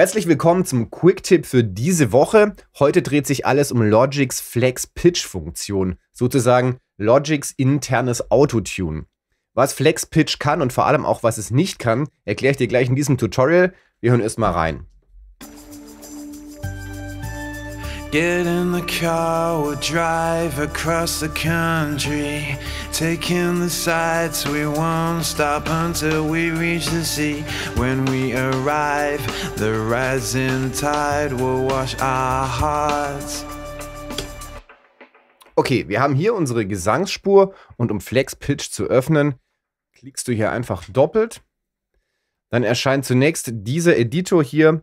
Herzlich willkommen zum Quick-Tipp für diese Woche. Heute dreht sich alles um Logics Flex-Pitch-Funktion, sozusagen Logics internes Autotune. Was Flex-Pitch kann und vor allem auch was es nicht kann, erkläre ich dir gleich in diesem Tutorial. Wir hören erstmal rein. Get in the car, we'll drive across the country. Taking the sights, we won't stop until we reach the sea. When we arrive, the rising tide will wash our hearts. Okay, wir haben hier unsere Gesangsspur und um Flex Pitch zu öffnen, klickst du hier einfach doppelt. Dann erscheint zunächst dieser Editor hier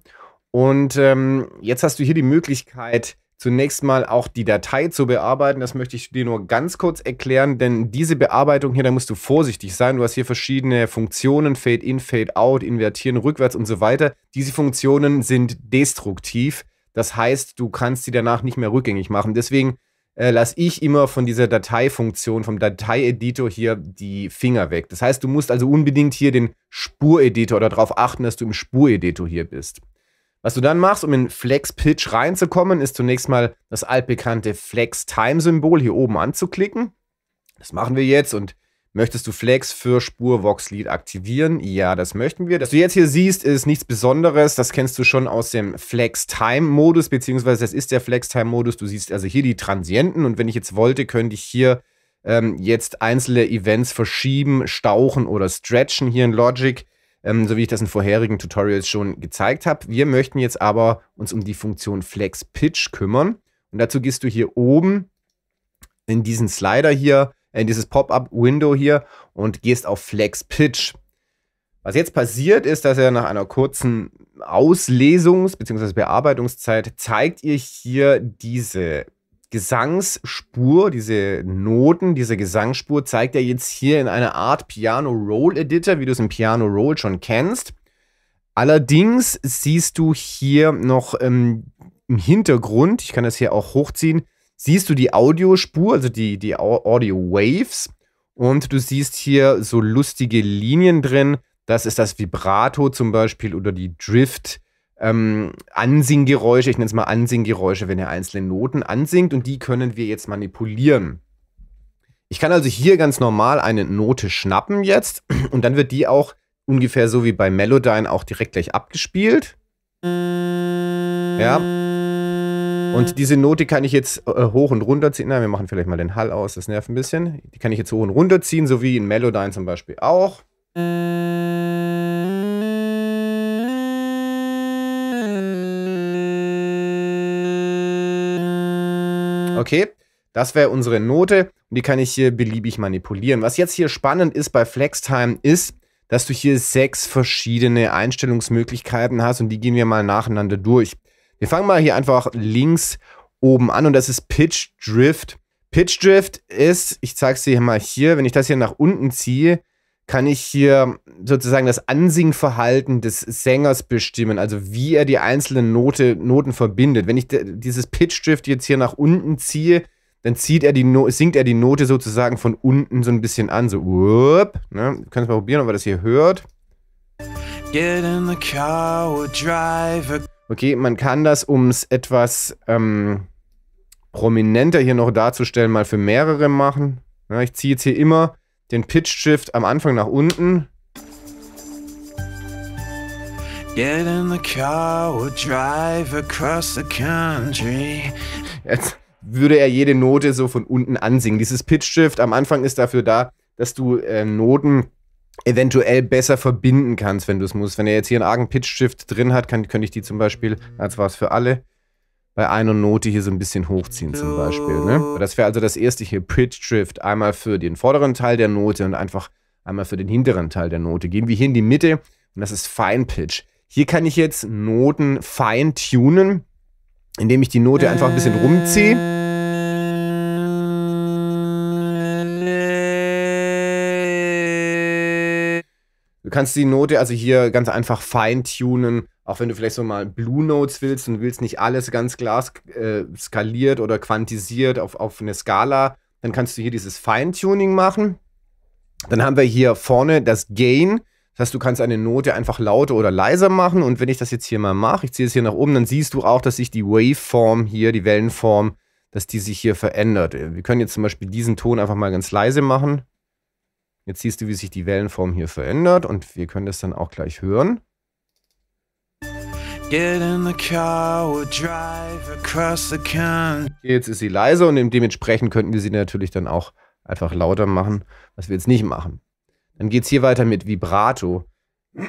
und ähm, jetzt hast du hier die Möglichkeit, zunächst mal auch die Datei zu bearbeiten. Das möchte ich dir nur ganz kurz erklären, denn diese Bearbeitung hier, da musst du vorsichtig sein. Du hast hier verschiedene Funktionen, Fade-in, Fade-out, invertieren, rückwärts und so weiter. Diese Funktionen sind destruktiv. Das heißt, du kannst sie danach nicht mehr rückgängig machen. Deswegen äh, lasse ich immer von dieser Dateifunktion, vom Dateieditor hier die Finger weg. Das heißt, du musst also unbedingt hier den Spureditor oder darauf achten, dass du im Spureditor hier bist. Was du dann machst, um in Flex Pitch reinzukommen, ist zunächst mal das altbekannte Flex Time Symbol hier oben anzuklicken. Das machen wir jetzt und Möchtest du Flex für Spur Vox Lead aktivieren? Ja, das möchten wir. Was du jetzt hier siehst, ist nichts Besonderes. Das kennst du schon aus dem Flex Time Modus, beziehungsweise das ist der Flex Time Modus. Du siehst also hier die Transienten und wenn ich jetzt wollte, könnte ich hier ähm, jetzt einzelne Events verschieben, stauchen oder stretchen hier in Logic ähm, so wie ich das in vorherigen Tutorials schon gezeigt habe. Wir möchten jetzt aber uns um die Funktion Flex Pitch kümmern. Und dazu gehst du hier oben in diesen Slider hier, äh, in dieses Pop-up-Window hier und gehst auf Flex Pitch. Was jetzt passiert ist, dass er nach einer kurzen Auslesungs- bzw. Bearbeitungszeit zeigt ihr hier diese Gesangsspur, diese Noten, diese Gesangsspur zeigt er jetzt hier in einer Art Piano Roll Editor, wie du es im Piano Roll schon kennst. Allerdings siehst du hier noch ähm, im Hintergrund, ich kann das hier auch hochziehen, siehst du die Audiospur, also die, die Audio Waves. Und du siehst hier so lustige Linien drin. Das ist das Vibrato zum Beispiel oder die Drift ähm, Ansinggeräusche, ich nenne es mal Ansinggeräusche, wenn er einzelne Noten ansingt und die können wir jetzt manipulieren. Ich kann also hier ganz normal eine Note schnappen jetzt und dann wird die auch ungefähr so wie bei Melodyne auch direkt gleich abgespielt. Ja. Und diese Note kann ich jetzt äh, hoch und runter ziehen. Na, wir machen vielleicht mal den Hall aus, das nervt ein bisschen. Die kann ich jetzt hoch und runter ziehen, so wie in Melodyne zum Beispiel auch. Mhm. Okay, das wäre unsere Note und die kann ich hier beliebig manipulieren. Was jetzt hier spannend ist bei FlexTime ist, dass du hier sechs verschiedene Einstellungsmöglichkeiten hast und die gehen wir mal nacheinander durch. Wir fangen mal hier einfach links oben an und das ist Pitch Drift. Pitch Drift ist, ich zeige es dir mal hier, wenn ich das hier nach unten ziehe, kann ich hier sozusagen das Ansingverhalten des Sängers bestimmen, also wie er die einzelnen Note, Noten verbindet. Wenn ich dieses Pitchdrift jetzt hier nach unten ziehe, dann zieht er die no singt er die Note sozusagen von unten so ein bisschen an, so whoop, ne? Können es mal probieren, ob er das hier hört. Okay, man kann das, um es etwas ähm, prominenter hier noch darzustellen, mal für mehrere machen. Ja, ich ziehe jetzt hier immer den Pitch Shift am Anfang nach unten. Get in the car, we'll drive across the country. Jetzt würde er jede Note so von unten ansingen. Dieses Pitch Shift am Anfang ist dafür da, dass du äh, Noten eventuell besser verbinden kannst, wenn du es musst. Wenn er jetzt hier einen argen Pitch Shift drin hat, kann, könnte ich die zum Beispiel, als war es für alle, bei einer Note hier so ein bisschen hochziehen zum Beispiel. Ne? Das wäre also das erste hier, Pitch Drift, einmal für den vorderen Teil der Note und einfach einmal für den hinteren Teil der Note. Gehen wir hier in die Mitte und das ist Fine Pitch. Hier kann ich jetzt Noten fein tunen, indem ich die Note einfach ein bisschen rumziehe. Du kannst die Note also hier ganz einfach fein tunen auch wenn du vielleicht so mal Blue Notes willst und willst nicht alles ganz glas äh, skaliert oder quantisiert auf, auf eine Skala, dann kannst du hier dieses Feintuning machen. Dann haben wir hier vorne das Gain. Das heißt, du kannst eine Note einfach lauter oder leiser machen. Und wenn ich das jetzt hier mal mache, ich ziehe es hier nach oben, dann siehst du auch, dass sich die Waveform hier, die Wellenform, dass die sich hier verändert. Äh, wir können jetzt zum Beispiel diesen Ton einfach mal ganz leise machen. Jetzt siehst du, wie sich die Wellenform hier verändert und wir können das dann auch gleich hören. Get in the car, we'll drive across the country. Jetzt ist sie leise und dementsprechend könnten wir sie natürlich dann auch einfach lauter machen, was wir jetzt nicht machen. Dann geht es hier weiter mit Vibrato.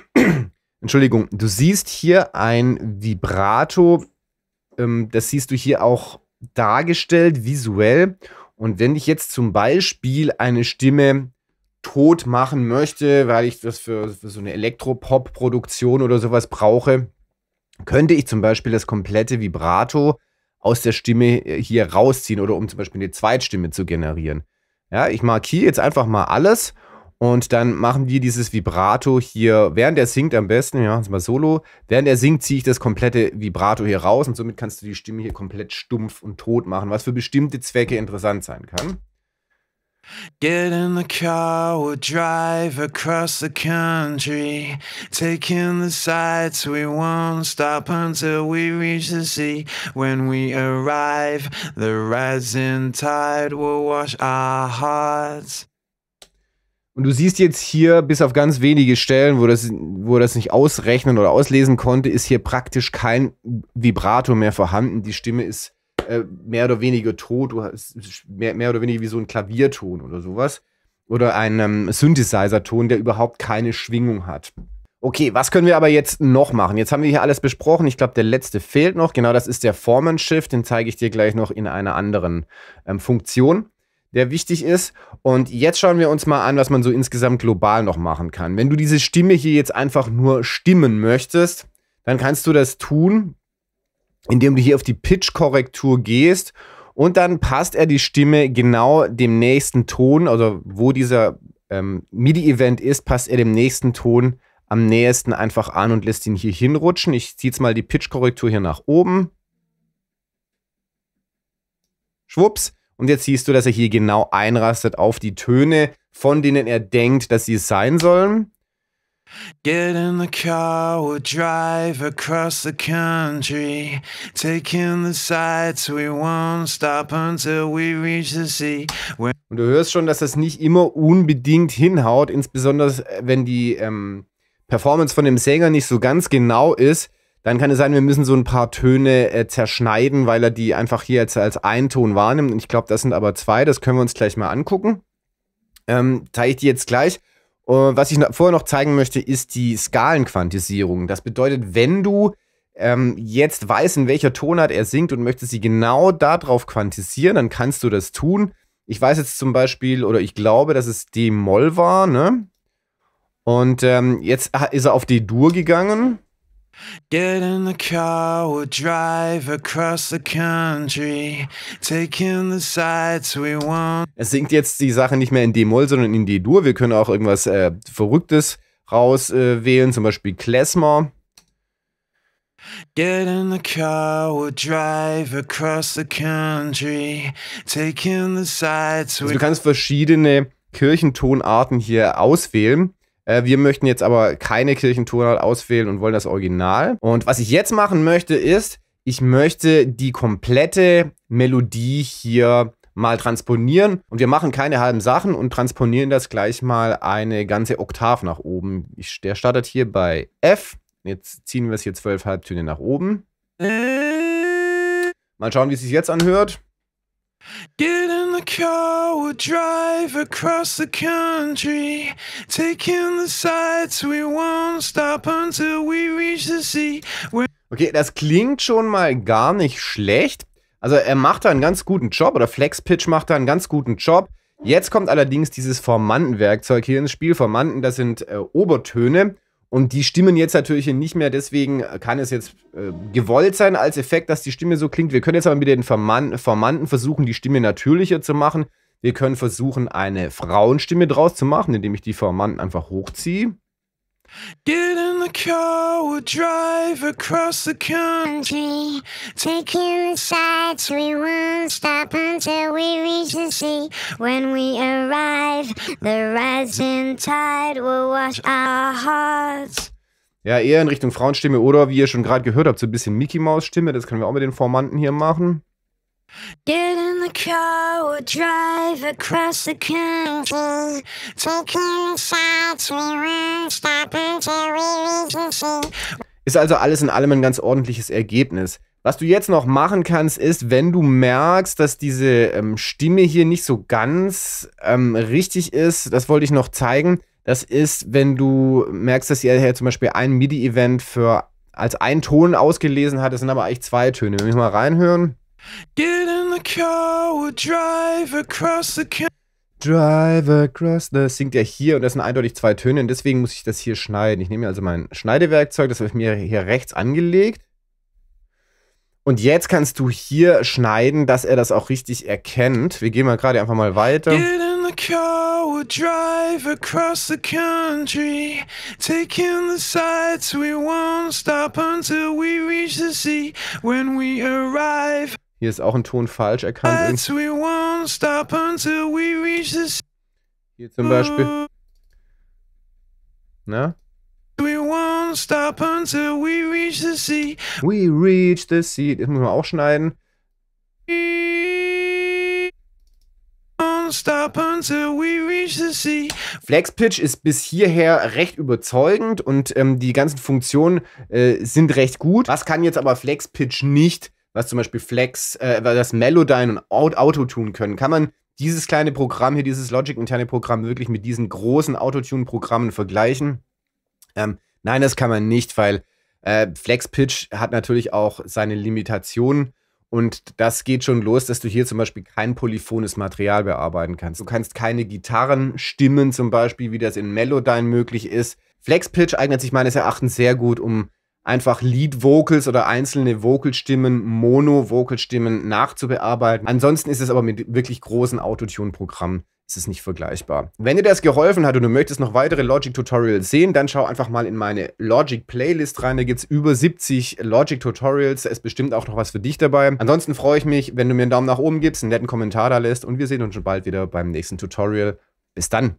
Entschuldigung, du siehst hier ein Vibrato, ähm, das siehst du hier auch dargestellt, visuell. Und wenn ich jetzt zum Beispiel eine Stimme tot machen möchte, weil ich das für, für so eine Elektropop-Produktion oder sowas brauche, könnte ich zum Beispiel das komplette Vibrato aus der Stimme äh, hier rausziehen oder um zum Beispiel eine Zweitstimme zu generieren. Ja, ich markiere jetzt einfach mal alles und dann machen wir dieses Vibrato hier, während er singt am besten, wir machen es mal solo, während er singt, ziehe ich das komplette Vibrato hier raus und somit kannst du die Stimme hier komplett stumpf und tot machen, was für bestimmte Zwecke interessant sein kann. Get in the car, we'll drive across the country, taking the sights. We won't stop until we reach the sea. When we arrive, the rising tide will wash our hearts. Und du siehst jetzt hier, bis auf ganz wenige Stellen, wo das, wo das nicht ausrechnen oder auslesen konnte, ist hier praktisch kein Vibrato mehr vorhanden. Die Stimme ist äh, mehr oder weniger tot, mehr, mehr oder weniger wie so ein Klavierton oder sowas. Oder ein ähm, Synthesizer-Ton, der überhaupt keine Schwingung hat. Okay, was können wir aber jetzt noch machen? Jetzt haben wir hier alles besprochen. Ich glaube, der letzte fehlt noch. Genau, das ist der Foreman-Shift. Den zeige ich dir gleich noch in einer anderen ähm, Funktion, der wichtig ist. Und jetzt schauen wir uns mal an, was man so insgesamt global noch machen kann. Wenn du diese Stimme hier jetzt einfach nur stimmen möchtest, dann kannst du das tun indem du hier auf die Pitch-Korrektur gehst und dann passt er die Stimme genau dem nächsten Ton, also wo dieser ähm, MIDI-Event ist, passt er dem nächsten Ton am nächsten einfach an und lässt ihn hier hinrutschen. Ich ziehe jetzt mal die Pitch-Korrektur hier nach oben. Schwupps. Und jetzt siehst du, dass er hier genau einrastet auf die Töne, von denen er denkt, dass sie es sein sollen. Get in the car, we'll drive across the country, taking the sights, we won't stop until we reach the sea. When Und du hörst schon, dass das nicht immer unbedingt hinhaut, insbesondere äh, wenn die ähm, Performance von dem Sänger nicht so ganz genau ist. Dann kann es sein, wir müssen so ein paar Töne äh, zerschneiden, weil er die einfach hier jetzt als einen Ton wahrnimmt. Und ich glaube, das sind aber zwei, das können wir uns gleich mal angucken. Ähm, zeige ich dir jetzt gleich. Und was ich vorher noch zeigen möchte, ist die Skalenquantisierung. Das bedeutet, wenn du ähm, jetzt weißt, in welcher Tonart er singt und möchtest sie genau darauf quantisieren, dann kannst du das tun. Ich weiß jetzt zum Beispiel, oder ich glaube, dass es D-Moll war, ne? Und ähm, jetzt ist er auf D-Dur gegangen. Get in the car, we'll drive across the country, taking the sights we want. Es singt jetzt die Sache nicht mehr in D-Moll, sondern in D-Dur. Wir können auch irgendwas äh, Verrücktes rauswählen, äh, zum Beispiel Klezmer. Get in the car, we'll drive across the country, taking the sights also we also Du kannst verschiedene Kirchentonarten hier auswählen. Äh, wir möchten jetzt aber keine Kirchentonart halt auswählen und wollen das Original. Und was ich jetzt machen möchte ist, ich möchte die komplette Melodie hier mal transponieren. Und wir machen keine halben Sachen und transponieren das gleich mal eine ganze Oktav nach oben. Ich, der startet hier bei F. Jetzt ziehen wir es hier zwölf Halbtöne nach oben. Mal schauen, wie es sich jetzt anhört a car, we'll drive across the country, taking the sights, we won't stop until we reach the sea. Okay, das klingt schon mal gar nicht schlecht. Also er macht da einen ganz guten Job oder Flex Pitch macht da einen ganz guten Job. Jetzt kommt allerdings dieses Formantenwerkzeug hier ins Spiel. Formanten, das sind äh, Obertöne. Und die stimmen jetzt natürlich nicht mehr, deswegen kann es jetzt äh, gewollt sein als Effekt, dass die Stimme so klingt. Wir können jetzt aber mit den Formanten versuchen, die Stimme natürlicher zu machen. Wir können versuchen, eine Frauenstimme draus zu machen, indem ich die Formanten einfach hochziehe. Get in the car, we'll drive across the country. Take in the sights, we won't stop until we reach the sea. When we arrive, the rising tide will wash our hearts. Ja, eher in Richtung Frauenstimme oder, wie ihr schon gerade gehört habt, so ein bisschen Mickey-Maus-Stimme. Das können wir auch mit den Formanten hier machen. Get in car would drive across the country, taking shots, we won't stop until we reach Ist also alles in allem ein ganz ordentliches Ergebnis. Was du jetzt noch machen kannst, ist, wenn du merkst, dass diese ähm, Stimme hier nicht so ganz ähm, richtig ist, das wollte ich noch zeigen. Das ist, wenn du merkst, dass ihr hier zum Beispiel ein MIDI-Event für als einen Ton ausgelesen hat, das sind aber eigentlich zwei Töne. Wenn wir mal reinhören. Get a car, we'll drive across the Drive across the... singt er hier und das sind eindeutig zwei Töne und deswegen muss ich das hier schneiden. Ich nehme also mein Schneidewerkzeug, das habe ich mir hier rechts angelegt. Und jetzt kannst du hier schneiden, dass er das auch richtig erkennt. Wir gehen mal gerade einfach mal weiter. Get in the car, we'll drive across the country. Taking the sights, we won't stop until we reach the sea. When we arrive... Hier ist auch ein Ton falsch erkannt. Hier zum Beispiel. Na? We won't stop until we reach the sea. We reach the sea. Das muss man auch schneiden. Flex Pitch ist bis hierher recht überzeugend und ähm, die ganzen Funktionen äh, sind recht gut. Was kann jetzt aber Flex Pitch nicht? was zum Beispiel Flex, äh, was Melodyne und Autotune können, kann man dieses kleine Programm hier, dieses Logic-interne Programm wirklich mit diesen großen Autotune-Programmen vergleichen? Ähm, nein, das kann man nicht, weil äh, Flex Pitch hat natürlich auch seine Limitationen. Und das geht schon los, dass du hier zum Beispiel kein polyphones Material bearbeiten kannst. Du kannst keine Gitarrenstimmen zum Beispiel, wie das in Melodyne möglich ist. Flex Pitch eignet sich meines Erachtens sehr gut, um einfach Lead-Vocals oder einzelne Vocalstimmen, Mono-Vocalstimmen nachzubearbeiten. Ansonsten ist es aber mit wirklich großen Autotune-Programmen ist es nicht vergleichbar. Wenn dir das geholfen hat und du möchtest noch weitere Logic-Tutorials sehen, dann schau einfach mal in meine Logic-Playlist rein. Da gibt es über 70 Logic-Tutorials. Da ist bestimmt auch noch was für dich dabei. Ansonsten freue ich mich, wenn du mir einen Daumen nach oben gibst, einen netten Kommentar da lässt und wir sehen uns schon bald wieder beim nächsten Tutorial. Bis dann!